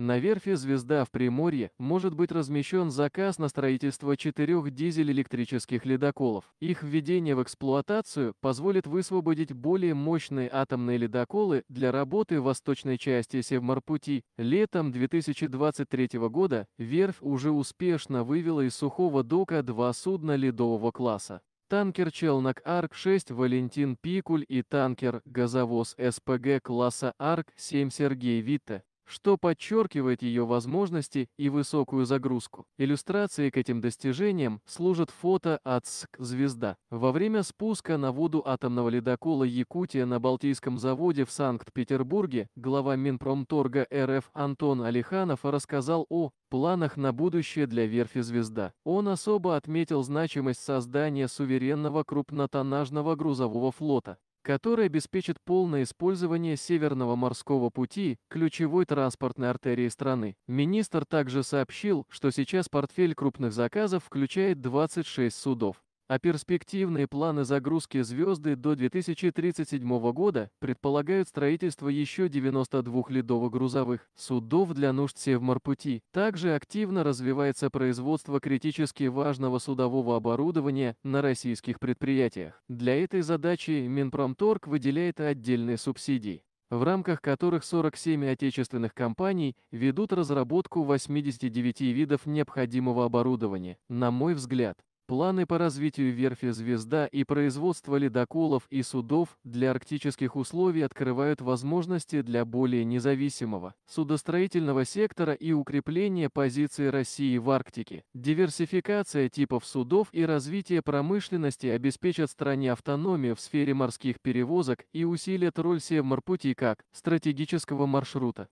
На верфи «Звезда» в Приморье может быть размещен заказ на строительство четырех дизель-электрических ледоколов. Их введение в эксплуатацию позволит высвободить более мощные атомные ледоколы для работы в восточной части Севморпути. Летом 2023 года верфь уже успешно вывела из сухого дока два судна ледового класса. Танкер «Челнок Арк-6» Валентин Пикуль и танкер «Газовоз СПГ» класса Арк-7 Сергей Витте что подчеркивает ее возможности и высокую загрузку. Иллюстрацией к этим достижениям служит фото от СК «Звезда». Во время спуска на воду атомного ледокола «Якутия» на Балтийском заводе в Санкт-Петербурге глава Минпромторга РФ Антон Алиханов рассказал о планах на будущее для верфи «Звезда». Он особо отметил значимость создания суверенного крупнотоннажного грузового флота который обеспечит полное использование Северного морского пути, ключевой транспортной артерии страны. Министр также сообщил, что сейчас портфель крупных заказов включает 26 судов а перспективные планы загрузки звезды до 2037 года предполагают строительство еще 92 ледово-грузовых судов для нужд Севморпути. Также активно развивается производство критически важного судового оборудования на российских предприятиях. Для этой задачи Минпромторг выделяет отдельные субсидии в рамках которых 47 отечественных компаний ведут разработку 89 видов необходимого оборудования. На мой взгляд, Планы по развитию верфи «Звезда» и производства ледоколов и судов для арктических условий открывают возможности для более независимого судостроительного сектора и укрепления позиции России в Арктике. Диверсификация типов судов и развитие промышленности обеспечат стране автономию в сфере морских перевозок и усилят роль Севморпути как стратегического маршрута.